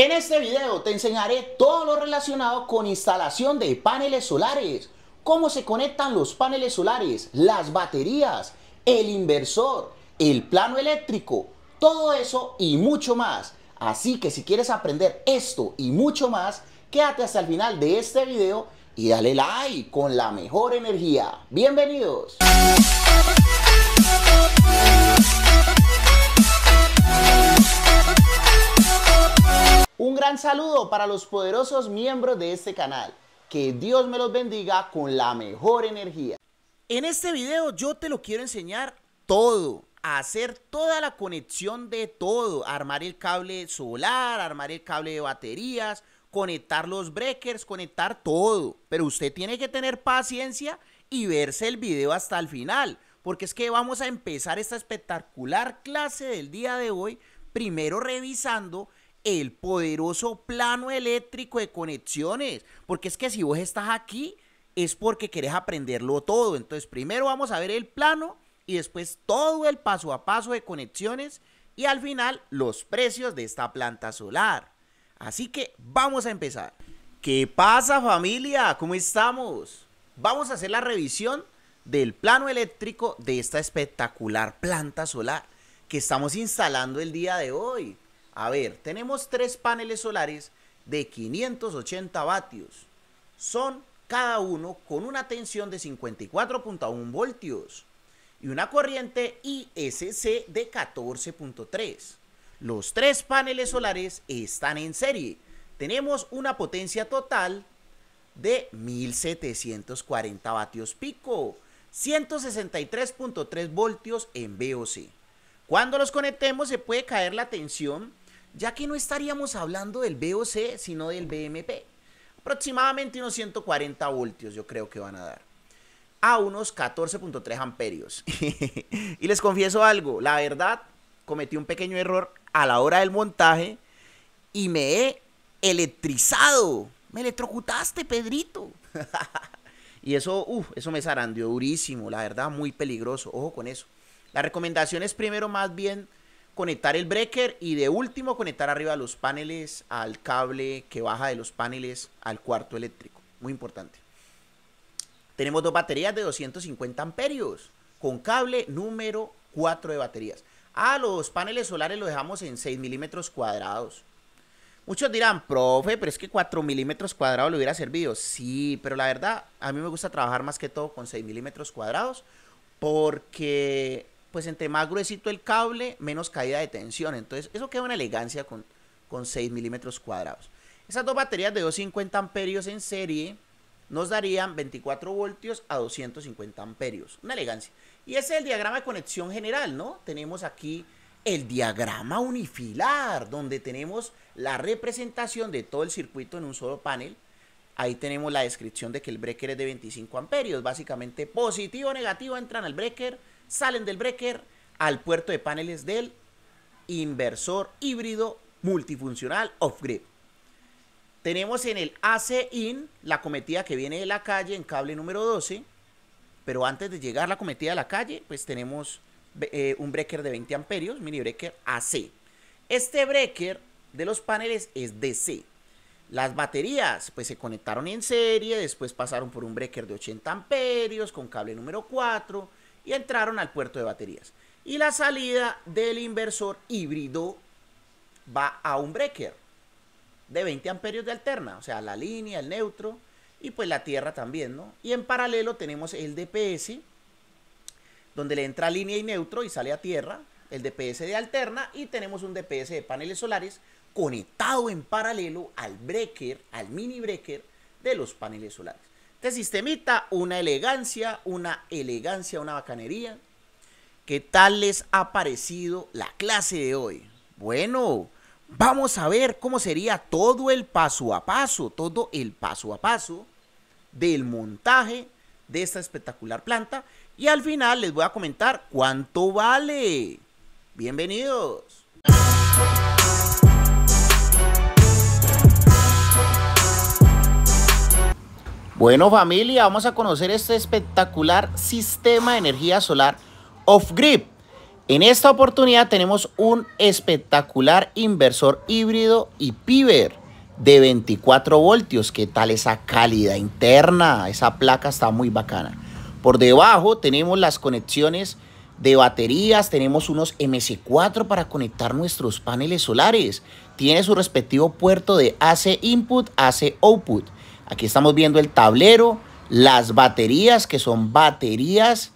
En este video te enseñaré todo lo relacionado con instalación de paneles solares, cómo se conectan los paneles solares, las baterías, el inversor, el plano eléctrico, todo eso y mucho más. Así que si quieres aprender esto y mucho más, quédate hasta el final de este video y dale like con la mejor energía. Bienvenidos. Un gran saludo para los poderosos miembros de este canal. Que Dios me los bendiga con la mejor energía. En este video yo te lo quiero enseñar todo. hacer toda la conexión de todo. Armar el cable solar, armar el cable de baterías, conectar los breakers, conectar todo. Pero usted tiene que tener paciencia y verse el video hasta el final. Porque es que vamos a empezar esta espectacular clase del día de hoy. Primero revisando el poderoso plano eléctrico de conexiones. Porque es que si vos estás aquí, es porque querés aprenderlo todo. Entonces, primero vamos a ver el plano y después todo el paso a paso de conexiones y al final los precios de esta planta solar. Así que vamos a empezar. ¿Qué pasa familia? ¿Cómo estamos? Vamos a hacer la revisión del plano eléctrico de esta espectacular planta solar que estamos instalando el día de hoy. A ver, tenemos tres paneles solares de 580 vatios. Son cada uno con una tensión de 54.1 voltios y una corriente ISC de 14.3. Los tres paneles solares están en serie. Tenemos una potencia total de 1740 vatios pico, 163.3 voltios en VOC. Cuando los conectemos se puede caer la tensión ya que no estaríamos hablando del BOC sino del BMP. Aproximadamente unos 140 voltios yo creo que van a dar. A unos 14.3 amperios. y les confieso algo, la verdad, cometí un pequeño error a la hora del montaje y me he electrizado. Me electrocutaste, Pedrito. y eso, uh, eso me zarandeó durísimo, la verdad, muy peligroso. Ojo con eso. La recomendación es primero más bien conectar el breaker y de último conectar arriba los paneles al cable que baja de los paneles al cuarto eléctrico. Muy importante. Tenemos dos baterías de 250 amperios con cable número 4 de baterías. Ah, los paneles solares los dejamos en 6 milímetros cuadrados. Muchos dirán, profe, pero es que 4 milímetros cuadrados le hubiera servido. Sí, pero la verdad, a mí me gusta trabajar más que todo con 6 milímetros cuadrados porque pues entre más gruesito el cable, menos caída de tensión. Entonces, eso queda una elegancia con, con 6 milímetros cuadrados. Esas dos baterías de 250 amperios en serie nos darían 24 voltios a 250 amperios. Una elegancia. Y ese es el diagrama de conexión general, ¿no? Tenemos aquí el diagrama unifilar, donde tenemos la representación de todo el circuito en un solo panel. Ahí tenemos la descripción de que el breaker es de 25 amperios. Básicamente positivo o negativo entran al breaker salen del breaker al puerto de paneles del inversor híbrido multifuncional off-grid. Tenemos en el AC-IN la cometida que viene de la calle en cable número 12, pero antes de llegar la cometida a la calle, pues tenemos eh, un breaker de 20 amperios, mini breaker AC. Este breaker de los paneles es DC. Las baterías pues se conectaron en serie, después pasaron por un breaker de 80 amperios con cable número 4, y entraron al puerto de baterías. Y la salida del inversor híbrido va a un breaker de 20 amperios de alterna, o sea, la línea, el neutro y pues la tierra también, ¿no? Y en paralelo tenemos el DPS, donde le entra línea y neutro y sale a tierra, el DPS de alterna y tenemos un DPS de paneles solares conectado en paralelo al breaker, al mini breaker de los paneles solares. Este sistemita, una elegancia, una elegancia, una bacanería. ¿Qué tal les ha parecido la clase de hoy? Bueno, vamos a ver cómo sería todo el paso a paso, todo el paso a paso del montaje de esta espectacular planta. Y al final les voy a comentar cuánto vale. Bienvenidos. Bueno familia, vamos a conocer este espectacular sistema de energía solar off GRIP. En esta oportunidad tenemos un espectacular inversor híbrido y piber de 24 voltios. ¿Qué tal esa calidad interna? Esa placa está muy bacana. Por debajo tenemos las conexiones de baterías, tenemos unos MC4 para conectar nuestros paneles solares. Tiene su respectivo puerto de AC input, AC output Aquí estamos viendo el tablero, las baterías, que son baterías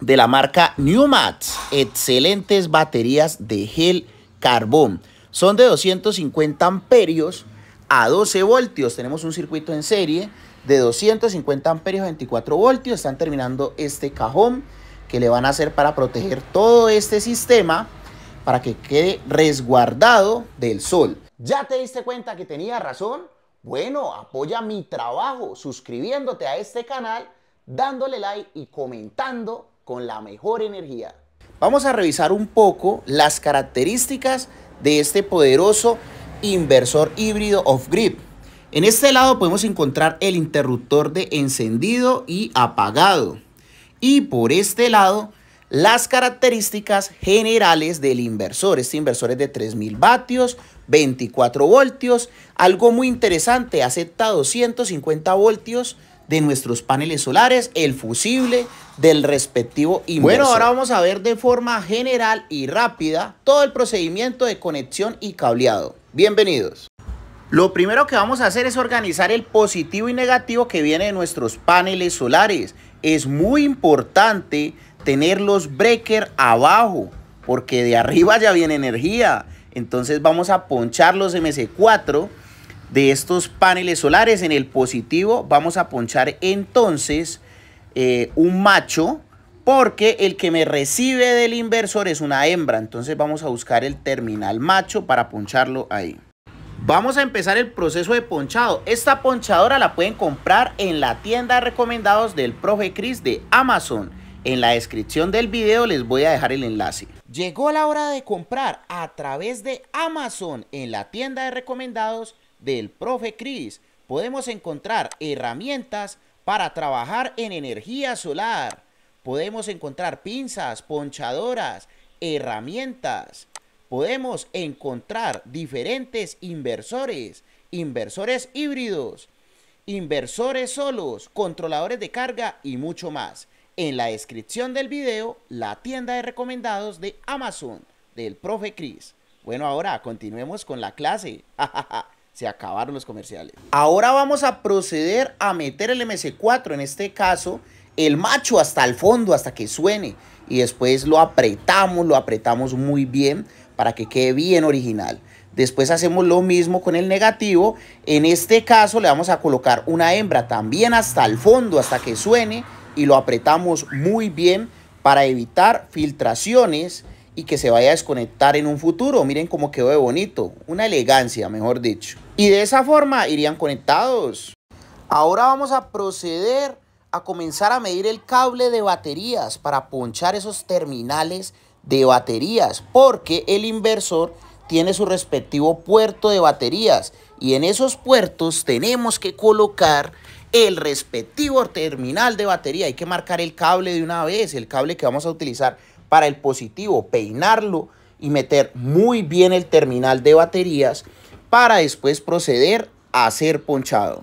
de la marca Newmats. Excelentes baterías de gel carbón. Son de 250 amperios a 12 voltios. Tenemos un circuito en serie de 250 amperios a 24 voltios. Están terminando este cajón que le van a hacer para proteger todo este sistema para que quede resguardado del sol. ¿Ya te diste cuenta que tenía razón? Bueno, apoya mi trabajo suscribiéndote a este canal, dándole like y comentando con la mejor energía. Vamos a revisar un poco las características de este poderoso inversor híbrido off grip En este lado podemos encontrar el interruptor de encendido y apagado. Y por este lado las características generales del inversor. Este inversor es de 3000 vatios, 24 voltios. Algo muy interesante, acepta 250 voltios de nuestros paneles solares, el fusible del respectivo inversor. Bueno, ahora vamos a ver de forma general y rápida todo el procedimiento de conexión y cableado. Bienvenidos. Lo primero que vamos a hacer es organizar el positivo y negativo que viene de nuestros paneles solares. Es muy importante tener los breakers abajo, porque de arriba ya viene energía. Entonces vamos a ponchar los MC4 de estos paneles solares. En el positivo vamos a ponchar entonces eh, un macho, porque el que me recibe del inversor es una hembra. Entonces vamos a buscar el terminal macho para poncharlo ahí. Vamos a empezar el proceso de ponchado. Esta ponchadora la pueden comprar en la tienda recomendados del profe Chris de Amazon. En la descripción del video les voy a dejar el enlace. Llegó la hora de comprar a través de Amazon en la tienda de recomendados del profe Cris. Podemos encontrar herramientas para trabajar en energía solar. Podemos encontrar pinzas, ponchadoras, herramientas. Podemos encontrar diferentes inversores, inversores híbridos, inversores solos, controladores de carga y mucho más en la descripción del video la tienda de recomendados de Amazon del profe Chris. Bueno, ahora continuemos con la clase. Se acabaron los comerciales. Ahora vamos a proceder a meter el MC4, en este caso, el macho hasta el fondo, hasta que suene. Y después lo apretamos, lo apretamos muy bien para que quede bien original. Después hacemos lo mismo con el negativo. En este caso le vamos a colocar una hembra también hasta el fondo, hasta que suene y lo apretamos muy bien para evitar filtraciones y que se vaya a desconectar en un futuro. Miren cómo quedó de bonito, una elegancia mejor dicho. Y de esa forma irían conectados. Ahora vamos a proceder a comenzar a medir el cable de baterías para ponchar esos terminales de baterías porque el inversor tiene su respectivo puerto de baterías y en esos puertos tenemos que colocar el respectivo terminal de batería. Hay que marcar el cable de una vez, el cable que vamos a utilizar para el positivo, peinarlo y meter muy bien el terminal de baterías para después proceder a ser ponchado.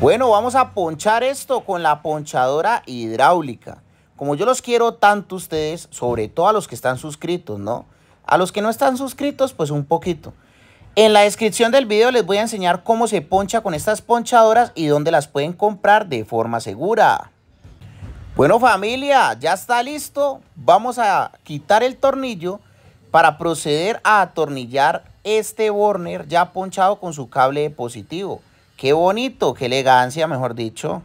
Bueno, vamos a ponchar esto con la ponchadora hidráulica. Como yo los quiero tanto ustedes, sobre todo a los que están suscritos, ¿no? A los que no están suscritos, pues un poquito. En la descripción del video les voy a enseñar cómo se poncha con estas ponchadoras y dónde las pueden comprar de forma segura. Bueno familia, ya está listo. Vamos a quitar el tornillo para proceder a atornillar este Warner ya ponchado con su cable positivo. Qué bonito, qué elegancia mejor dicho.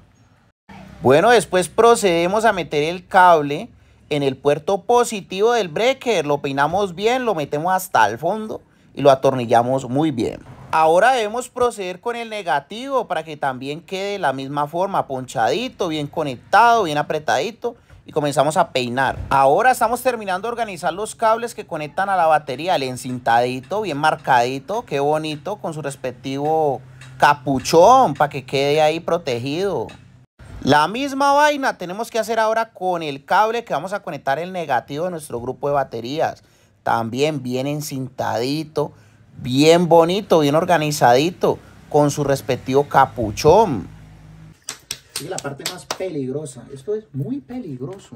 Bueno, después procedemos a meter el cable en el puerto positivo del breaker. Lo peinamos bien, lo metemos hasta el fondo y lo atornillamos muy bien. Ahora debemos proceder con el negativo para que también quede la misma forma, ponchadito, bien conectado, bien apretadito y comenzamos a peinar. Ahora estamos terminando de organizar los cables que conectan a la batería, el encintadito, bien marcadito, qué bonito, con su respectivo capuchón para que quede ahí protegido. La misma vaina tenemos que hacer ahora con el cable que vamos a conectar el negativo de nuestro grupo de baterías también bien encintadito, bien bonito, bien organizadito, con su respectivo capuchón. Y la parte más peligrosa, esto es muy peligroso.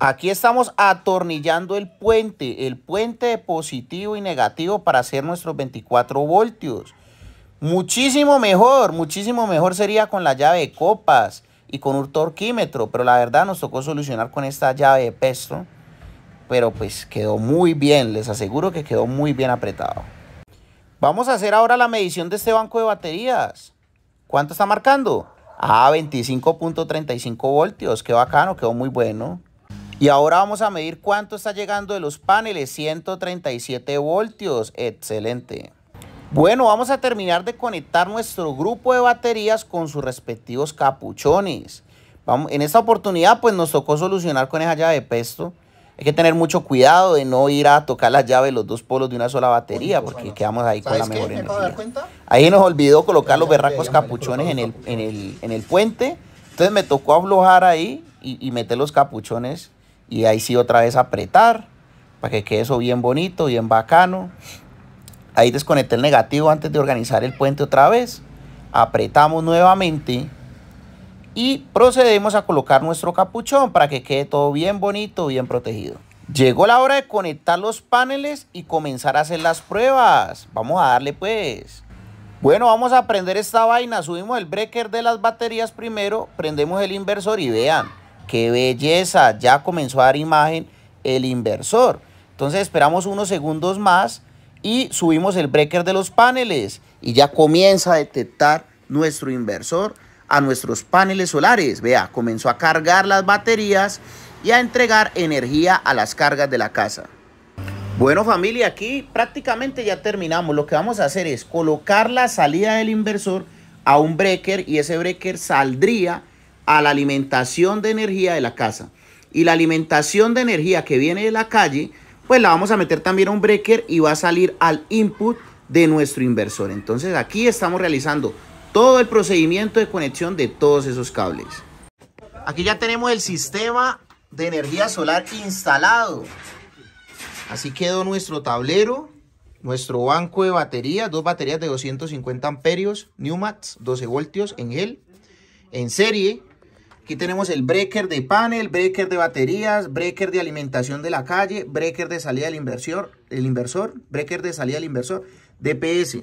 Aquí estamos atornillando el puente, el puente de positivo y negativo para hacer nuestros 24 voltios. Muchísimo mejor, muchísimo mejor sería con la llave de copas y con un torquímetro, pero la verdad nos tocó solucionar con esta llave de peso pero pues quedó muy bien, les aseguro que quedó muy bien apretado. Vamos a hacer ahora la medición de este banco de baterías. ¿Cuánto está marcando? Ah, 25.35 voltios, qué bacano, quedó muy bueno. Y ahora vamos a medir cuánto está llegando de los paneles, 137 voltios, excelente. Bueno, vamos a terminar de conectar nuestro grupo de baterías con sus respectivos capuchones. Vamos, en esta oportunidad pues nos tocó solucionar con esa llave de pesto hay que tener mucho cuidado de no ir a tocar las llaves los dos polos de una sola batería, porque quedamos ahí con la mejor Ahí nos olvidó colocar los berracos capuchones en el, el, en el puente. Entonces me tocó aflojar ahí y, y meter los capuchones y ahí sí otra vez apretar para que quede eso bien bonito, bien bacano. Ahí desconecté el negativo antes de organizar el puente otra vez. Apretamos nuevamente y procedemos a colocar nuestro capuchón para que quede todo bien bonito, bien protegido. Llegó la hora de conectar los paneles y comenzar a hacer las pruebas. Vamos a darle pues. Bueno, vamos a prender esta vaina. Subimos el breaker de las baterías primero, prendemos el inversor y vean, qué belleza, ya comenzó a dar imagen el inversor. Entonces esperamos unos segundos más y subimos el breaker de los paneles y ya comienza a detectar nuestro inversor a nuestros paneles solares. Vea, comenzó a cargar las baterías y a entregar energía a las cargas de la casa. Bueno familia, aquí prácticamente ya terminamos. Lo que vamos a hacer es colocar la salida del inversor a un breaker y ese breaker saldría a la alimentación de energía de la casa. Y la alimentación de energía que viene de la calle, pues la vamos a meter también a un breaker y va a salir al input de nuestro inversor. Entonces aquí estamos realizando todo el procedimiento de conexión de todos esos cables. Aquí ya tenemos el sistema de energía solar instalado. Así quedó nuestro tablero, nuestro banco de baterías, dos baterías de 250 amperios, Newmats 12 voltios en gel, en serie. Aquí tenemos el breaker de panel, breaker de baterías, breaker de alimentación de la calle, breaker de salida del inversor, el inversor breaker de salida del inversor, DPS.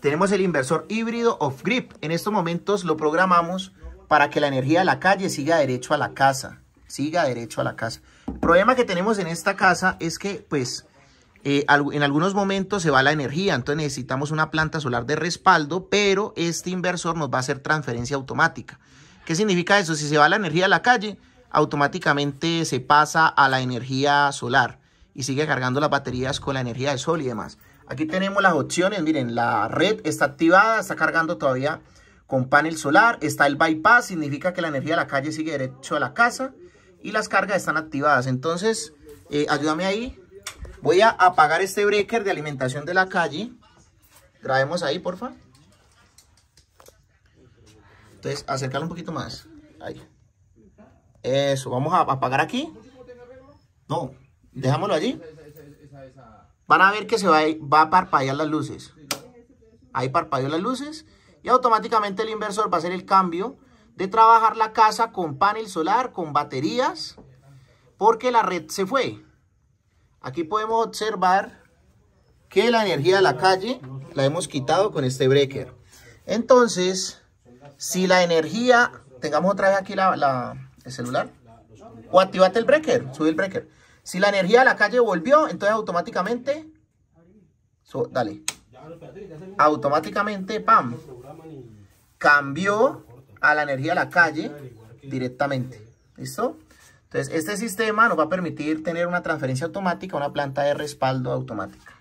Tenemos el inversor híbrido off-grip. En estos momentos lo programamos para que la energía de la calle siga derecho a la casa. Siga derecho a la casa. El problema que tenemos en esta casa es que, pues, eh, en algunos momentos se va la energía, entonces necesitamos una planta solar de respaldo, pero este inversor nos va a hacer transferencia automática. ¿Qué significa eso? Si se va la energía a la calle, automáticamente se pasa a la energía solar y sigue cargando las baterías con la energía del sol y demás. Aquí tenemos las opciones, miren, la red está activada, está cargando todavía con panel solar, está el bypass, significa que la energía de la calle sigue derecho a la casa y las cargas están activadas. Entonces, eh, ayúdame ahí, voy a apagar este breaker de alimentación de la calle. Grabemos ahí, porfa. Entonces, acercar un poquito más. Ahí. Eso, vamos a apagar aquí. No, dejámoslo allí van a ver que se va, va a parpadear las luces. Ahí parpadeó las luces y automáticamente el inversor va a hacer el cambio de trabajar la casa con panel solar, con baterías, porque la red se fue. Aquí podemos observar que la energía de la calle la hemos quitado con este breaker. Entonces, si la energía, tengamos otra vez aquí el celular, o activate el breaker, sube el breaker. Si la energía de la calle volvió, entonces automáticamente... dale. Automáticamente, pam. Cambió a la energía de la calle directamente. ¿Listo? Entonces, este sistema nos va a permitir tener una transferencia automática una planta de respaldo automática.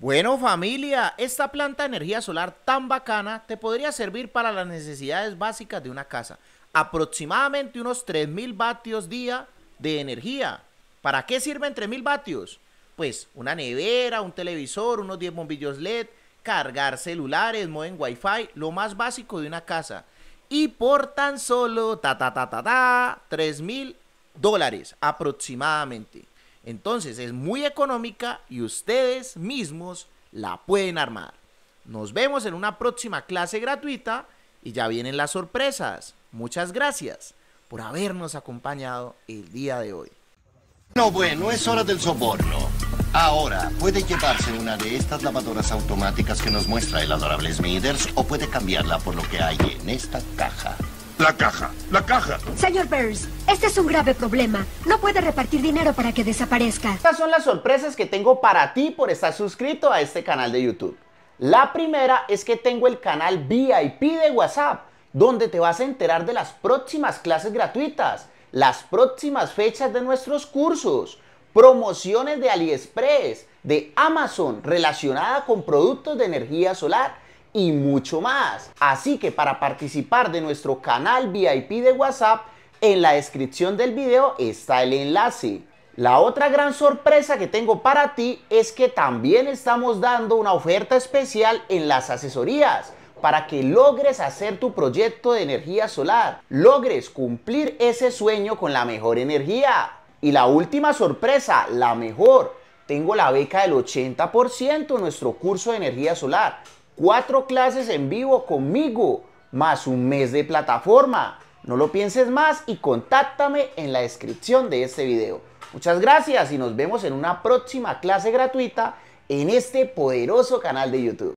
Bueno familia, esta planta de energía solar tan bacana te podría servir para las necesidades básicas de una casa. Aproximadamente unos 3.000 vatios día de energía ¿Para qué sirven mil vatios? Pues una nevera, un televisor, unos 10 bombillos LED, cargar celulares, modem fi lo más básico de una casa. Y por tan solo, ta ta ta ta 3000 dólares aproximadamente. Entonces es muy económica y ustedes mismos la pueden armar. Nos vemos en una próxima clase gratuita y ya vienen las sorpresas. Muchas gracias por habernos acompañado el día de hoy. No, bueno, es hora del soborno. Ahora, puede llevarse una de estas lavadoras automáticas que nos muestra el adorable Smithers o puede cambiarla por lo que hay en esta caja. La caja, la caja. Señor Burns, este es un grave problema. No puede repartir dinero para que desaparezca. Estas son las sorpresas que tengo para ti por estar suscrito a este canal de YouTube. La primera es que tengo el canal VIP de WhatsApp, donde te vas a enterar de las próximas clases gratuitas las próximas fechas de nuestros cursos, promociones de AliExpress, de Amazon relacionada con productos de energía solar y mucho más. Así que para participar de nuestro canal VIP de WhatsApp, en la descripción del video está el enlace. La otra gran sorpresa que tengo para ti es que también estamos dando una oferta especial en las asesorías para que logres hacer tu proyecto de energía solar, logres cumplir ese sueño con la mejor energía. Y la última sorpresa, la mejor. Tengo la beca del 80% en nuestro curso de energía solar. Cuatro clases en vivo conmigo, más un mes de plataforma. No lo pienses más y contáctame en la descripción de este video. Muchas gracias y nos vemos en una próxima clase gratuita en este poderoso canal de YouTube.